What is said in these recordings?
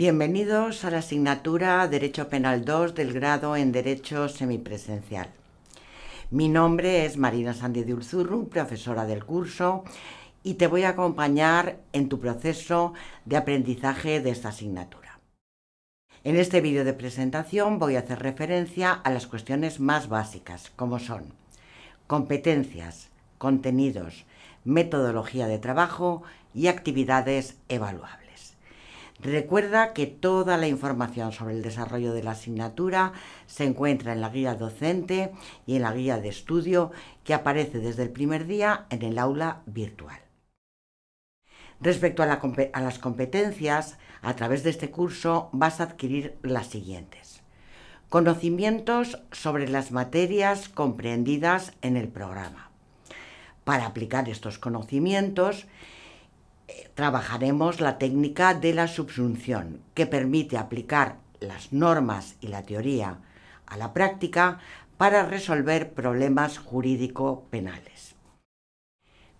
Bienvenidos a la asignatura Derecho Penal 2 del grado en Derecho Semipresencial. Mi nombre es Marina Sandy de Urzurru, profesora del curso, y te voy a acompañar en tu proceso de aprendizaje de esta asignatura. En este vídeo de presentación voy a hacer referencia a las cuestiones más básicas, como son competencias, contenidos, metodología de trabajo y actividades evaluables. Recuerda que toda la información sobre el desarrollo de la asignatura se encuentra en la guía docente y en la guía de estudio que aparece desde el primer día en el aula virtual. Respecto a, las competencias, a través de este curso vas a adquirir las siguientes. Conocimientos sobre las materias comprendidas en el programa. Para aplicar estos conocimientos, trabajaremos la técnica de la subsunción, que permite aplicar las normas y la teoría a la práctica para resolver problemas jurídico-penales.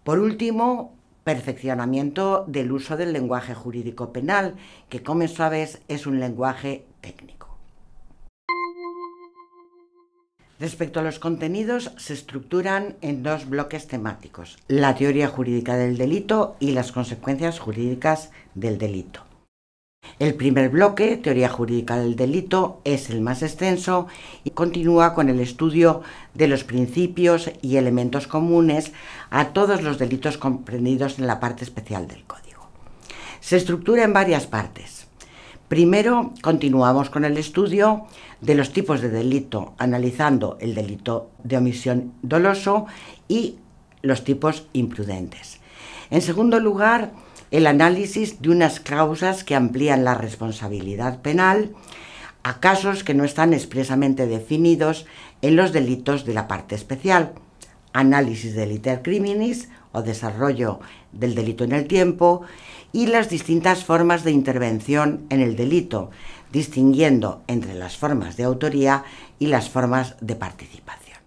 Por último, perfeccionamiento del uso del lenguaje jurídico penal, que como sabes es un lenguaje técnico. Respecto a los contenidos, se estructuran en dos bloques temáticos, la teoría jurídica del delito y las consecuencias jurídicas del delito. El primer bloque, teoría jurídica del delito, es el más extenso y continúa con el estudio de los principios y elementos comunes a todos los delitos comprendidos en la parte especial del código. Se estructura en varias partes. Primero, continuamos con el estudio de los tipos de delito, analizando el delito de omisión doloso y los tipos imprudentes. En segundo lugar, el análisis de unas causas que amplían la responsabilidad penal a casos que no están expresamente definidos en los delitos de la parte especial análisis del iter criminis o desarrollo del delito en el tiempo y las distintas formas de intervención en el delito, distinguiendo entre las formas de autoría y las formas de participación.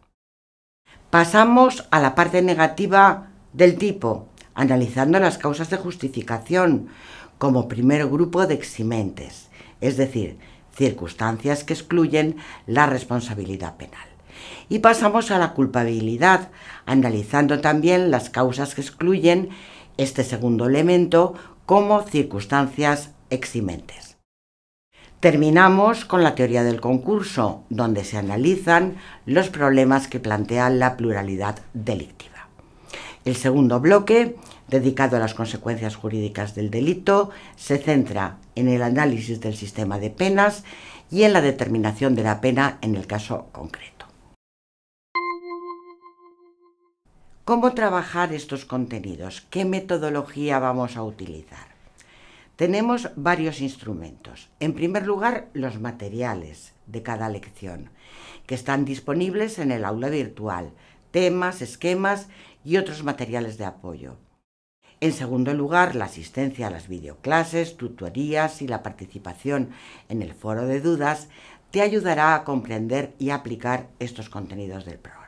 Pasamos a la parte negativa del tipo, analizando las causas de justificación como primer grupo de eximentes, es decir, circunstancias que excluyen la responsabilidad penal. Y pasamos a la culpabilidad, analizando también las causas que excluyen este segundo elemento como circunstancias eximentes. Terminamos con la teoría del concurso, donde se analizan los problemas que plantea la pluralidad delictiva. El segundo bloque, dedicado a las consecuencias jurídicas del delito, se centra en el análisis del sistema de penas y en la determinación de la pena en el caso concreto. ¿Cómo trabajar estos contenidos? ¿Qué metodología vamos a utilizar? Tenemos varios instrumentos. En primer lugar, los materiales de cada lección, que están disponibles en el aula virtual, temas, esquemas y otros materiales de apoyo. En segundo lugar, la asistencia a las videoclases, tutorías y la participación en el foro de dudas te ayudará a comprender y aplicar estos contenidos del programa.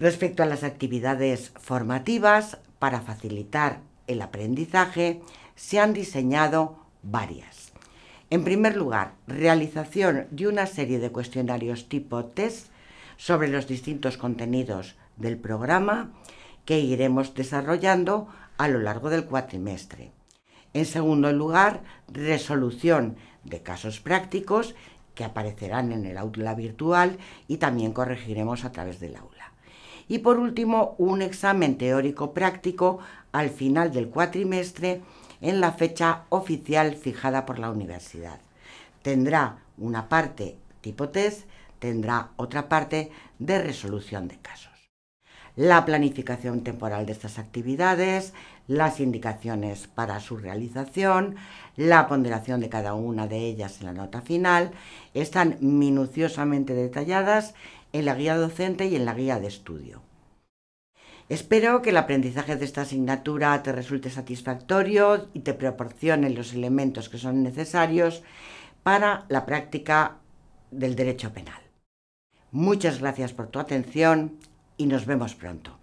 Respecto a las actividades formativas, para facilitar el aprendizaje, se han diseñado varias. En primer lugar, realización de una serie de cuestionarios tipo test sobre los distintos contenidos del programa que iremos desarrollando a lo largo del cuatrimestre. En segundo lugar, resolución de casos prácticos que aparecerán en el aula virtual y también corregiremos a través del aula y por último un examen teórico práctico al final del cuatrimestre en la fecha oficial fijada por la universidad. Tendrá una parte tipo test, tendrá otra parte de resolución de casos. La planificación temporal de estas actividades, las indicaciones para su realización, la ponderación de cada una de ellas en la nota final, están minuciosamente detalladas en la guía docente y en la guía de estudio. Espero que el aprendizaje de esta asignatura te resulte satisfactorio y te proporcione los elementos que son necesarios para la práctica del derecho penal. Muchas gracias por tu atención y nos vemos pronto.